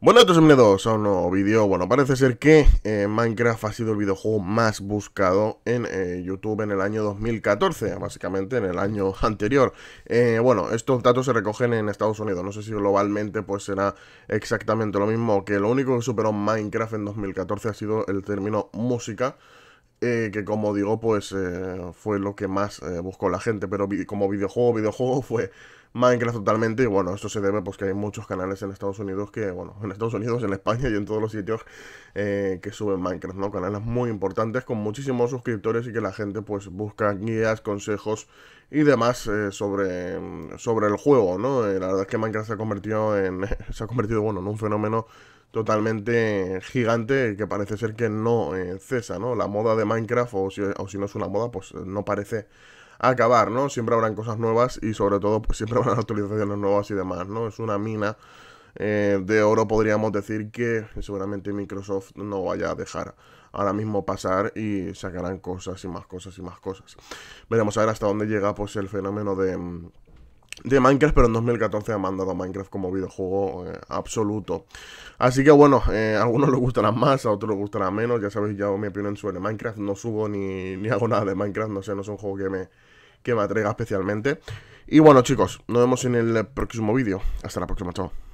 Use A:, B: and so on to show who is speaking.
A: Bueno, entonces bienvenidos a un nuevo vídeo. Bueno, parece ser que eh, Minecraft ha sido el videojuego más buscado en eh, YouTube en el año 2014, básicamente en el año anterior. Eh, bueno, estos datos se recogen en Estados Unidos, no sé si globalmente pues será exactamente lo mismo, que lo único que superó Minecraft en 2014 ha sido el término música. Eh, que como digo, pues eh, fue lo que más eh, buscó la gente, pero como videojuego, videojuego fue Minecraft totalmente, y bueno, esto se debe pues que hay muchos canales en Estados Unidos que, bueno, en Estados Unidos, en España y en todos los sitios que suben Minecraft, ¿no? Canales muy importantes con muchísimos suscriptores y que la gente pues busca guías, consejos y demás eh, sobre, sobre el juego, ¿no? Eh, la verdad es que Minecraft se ha convertido en. se ha convertido, bueno, en un fenómeno totalmente gigante que parece ser que no eh, cesa, ¿no? La moda de Minecraft, o si, o si, no es una moda, pues no parece acabar, ¿no? Siempre habrán cosas nuevas y sobre todo, pues siempre habrán actualizaciones nuevas y demás, ¿no? Es una mina eh, de oro podríamos decir que seguramente Microsoft no vaya a dejar ahora mismo pasar y sacarán cosas y más cosas y más cosas. Veremos a ver hasta dónde llega pues el fenómeno de mm, Minecraft, pero en 2014 ha mandado a Minecraft como videojuego eh, absoluto. Así que bueno, eh, a algunos les gustará más, a otros les gustará menos. Ya sabéis, ya mi opinión sobre Minecraft. No subo ni, hago nada de Minecraft, no sé, no es un juego que me, que me atraiga especialmente. Y bueno, chicos, nos vemos en el próximo vídeo. Hasta la próxima, chao.